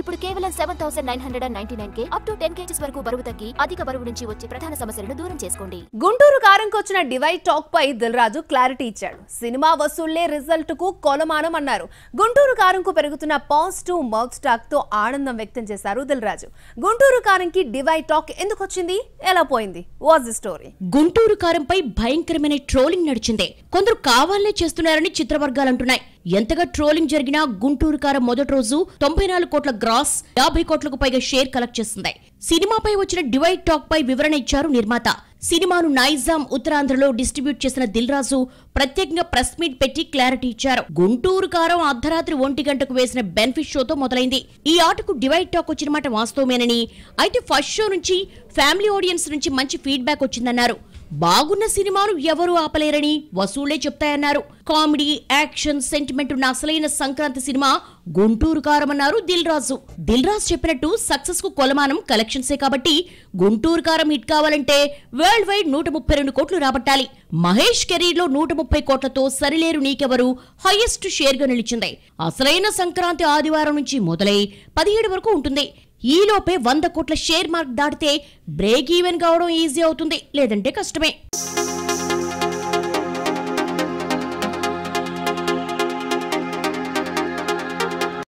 ఇప్పుడు కేవలం seven thousand nine hundred ninety nine కే అప్ టు టెన్ కేజీస్ వరకు బరువు తగ్గి అధిక బరువు నుంచి వచ్చే ప్రధాన సమస్యలను దూరం చేసుకోండి గుంటూరు వచ్చిన డివైడ్ టాక్ పై రాజు క్లారిటీ ఇచ్చాడు సినిమా వసూళ్లే రిజల్ట్ కు కొలమానం అన్నారు గుంటూరు కారంకు పెరుగుతున్న పాజిటివ్ మౌత్ టాక్ తో ఆనందం వ్యక్తం చేశారు రాజు గుంటూరు కారంకి డివైడ్ టాక్ ఎందుకు వచ్చింది ఎలా పోయింది వాజ్ ది స్టోరీ గుంటూరు కారంపై భయంకరమైన ట్రోలింగ్ నడిచింది కొందరు కావాలనే చేస్తున్నారని చిత్రవర్గాలు అంటున్నాయి ఎంతగా ట్రోలింగ్ జరిగినా గుంటూరు కార మొదటి రోజు తొంభై నాలుగు కోట్ల గ్రాస్ యాభై కోట్లకు పైగా షేర్ కలెక్ట్ చేసింది సినిమాపై వచ్చిన డివైడ్ టాక్ పై వివరణ ఇచ్చారు నిర్మాత సినిమాను నైజాం ఉత్తరాంధ్రలో డిస్ట్రిబ్యూట్ చేసిన దిల్ రాజు ప్రత్యేకంగా ప్రెస్ మీట్ పెట్టి క్లారిటీ ఇచ్చారు గుంటూరు కారం అర్ధరాత్రి ఒంటి గంటకు వేసిన బెనిఫిట్ షోతో మొదలైంది ఈ ఆటకు డివైడ్ టాక్ వచ్చిన మాట వాస్తవమేనని అయితే ఫస్ట్ షో నుంచి ఫ్యామిలీ ఆడియన్స్ నుంచి మంచి ఫీడ్బ్యాక్ వచ్చిందన్నారు బాగున్న సినిమాను ఎవరూ ఆపలేరని వసూళ్లే చెప్తాయన్నారు కామెడీ యాక్షన్ సెంటిమెంట్ ఉన్న అసలైన సంక్రాంతి సినిమా గుంటూరు కారమన్నారు దిల్ రాజు దిల్ రాజు చెప్పినట్టు సక్సెస్ కు కొలమానం కలెక్షన్సే కాబట్టి గుంటూరు కారం హిట్ కావాలంటే వరల్డ్ వైడ్ నూట ముప్పై రెండు కోట్లు రాబట్టాలి మహేష్ కెరీర్ లో నూట ముప్పై కోట్లతో సరిలేరు నీకెవరు హైయెస్ట్ షేర్ గా నిలిచింది అసలైన సంక్రాంతి ఆదివారం నుంచి మొదలై పదిహేడు వరకు ఉంటుంది ఈలోపే వంద కోట్ల షేర్ మార్క్ దాటితే బ్రేక్ ఈవెన్ కావడం ఈజీ అవుతుంది లేదంటే కష్టమే